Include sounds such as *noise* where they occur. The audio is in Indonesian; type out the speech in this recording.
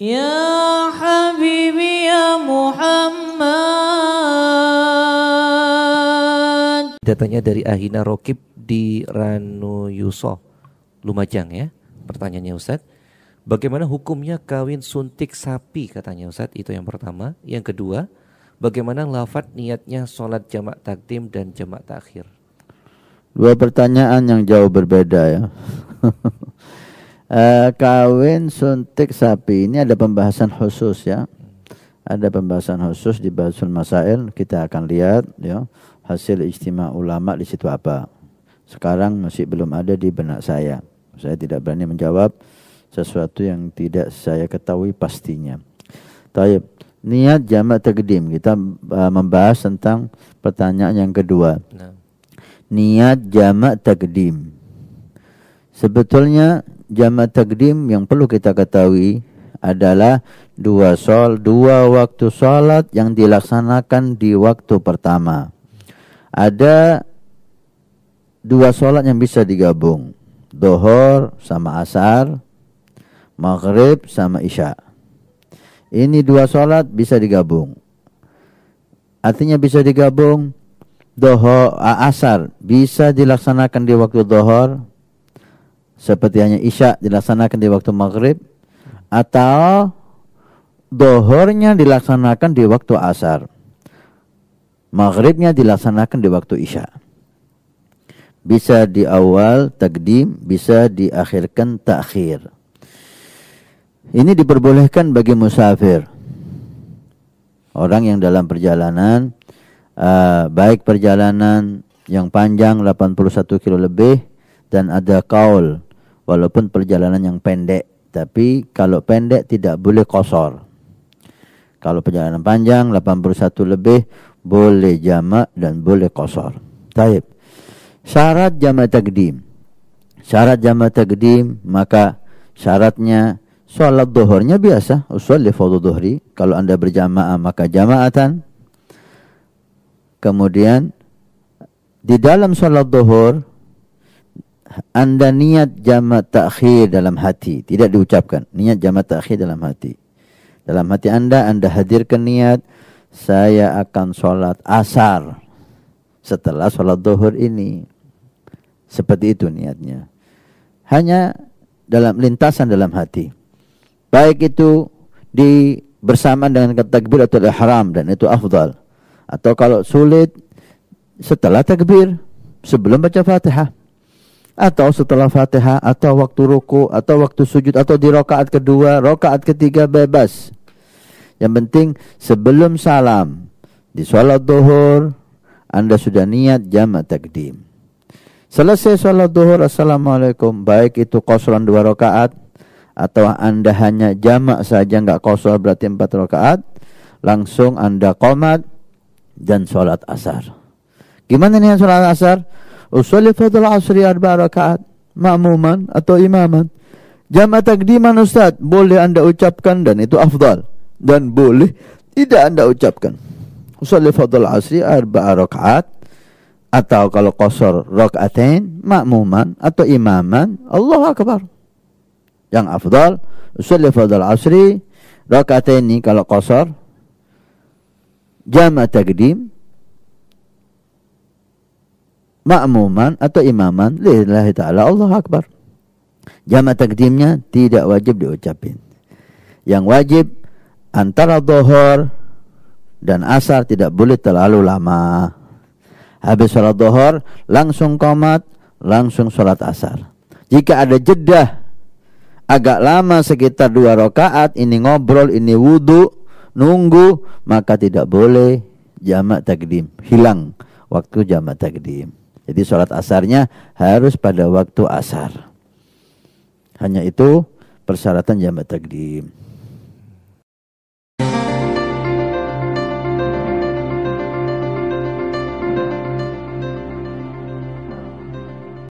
Ya Habibi ya Muhammad Datanya dari Ahina Rokib di Ranu Yusof Lumajang ya Pertanyaannya Ustadz Bagaimana hukumnya kawin suntik sapi katanya Ustadz Itu yang pertama Yang kedua Bagaimana lafat niatnya sholat jamak takdim dan jamak takhir Dua pertanyaan yang jauh berbeda ya *laughs* Eh, kawin suntik sapi ini ada pembahasan khusus ya. Ada pembahasan khusus di Bahasul Masail kita akan lihat ya hasil ijtima ulama di situ apa. Sekarang masih belum ada di benak saya. Saya tidak berani menjawab sesuatu yang tidak saya ketahui pastinya. Taib. Niat jamak takdim kita uh, membahas tentang pertanyaan yang kedua. Nah. Niat jamak takdim. Sebetulnya jama takdim yang perlu kita ketahui adalah dua sol dua waktu salat yang dilaksanakan di waktu pertama. Ada dua salat yang bisa digabung. Dohor sama asar, maghrib sama isya. Ini dua salat bisa digabung. Artinya bisa digabung dohor asar bisa dilaksanakan di waktu dohor, seperti hanya isya dilaksanakan di waktu maghrib atau dohornya dilaksanakan di waktu asar maghribnya dilaksanakan di waktu isya bisa di awal takdim bisa diakhirkan takhir ini diperbolehkan bagi musafir orang yang dalam perjalanan uh, baik perjalanan yang panjang 81 kilo lebih dan ada kaul walaupun perjalanan yang pendek tapi kalau pendek tidak boleh kosor kalau perjalanan panjang 81 lebih boleh jamak dan boleh kosor taib syarat jamak takdim syarat jamak takdim maka syaratnya sholat duhurnya biasa usolli fardhu duhri kalau anda berjamaah maka jamaatan kemudian di dalam sholat duhur anda niat jamat takhir dalam hati, tidak diucapkan. Niat jamat takhir dalam hati. Dalam hati Anda, Anda hadirkan niat, saya akan sholat asar setelah sholat duhur ini. Seperti itu niatnya. Hanya dalam lintasan dalam hati. Baik itu di bersamaan dengan takbir atau ihram dan itu afdal. Atau kalau sulit setelah takbir sebelum baca Fatihah atau setelah Fatihah atau waktu ruku atau waktu sujud atau di rokaat kedua, rokaat ketiga bebas. Yang penting sebelum salam di sholat duhur Anda sudah niat jamak takdim. Selesai sholat duhur Assalamualaikum Baik itu kosron dua rokaat Atau Anda hanya jamak saja nggak kosor berarti empat rokaat Langsung Anda komat Dan sholat asar Gimana nih sholat asar? Usalli asri arba rakaat makmuman atau imaman. Jama takdiman Ustaz, boleh Anda ucapkan dan itu afdal dan boleh tidak Anda ucapkan. Usalli asri arba rakaat atau kalau qasar rakaatain makmuman atau imaman Allah akbar. Yang afdal usalli fadl asri rakaataini kalau qasar jama takdim ma'muman atau imaman lillahi ta'ala Allah Akbar. Jama takdimnya tidak wajib diucapin. Yang wajib antara dohor dan asar tidak boleh terlalu lama. Habis sholat dohor langsung komat, langsung sholat asar. Jika ada jeda agak lama sekitar dua rakaat ini ngobrol ini wudhu nunggu maka tidak boleh jamak takdim hilang waktu jamak takdim jadi sholat asarnya harus pada waktu asar. Hanya itu persyaratan jamak takdim.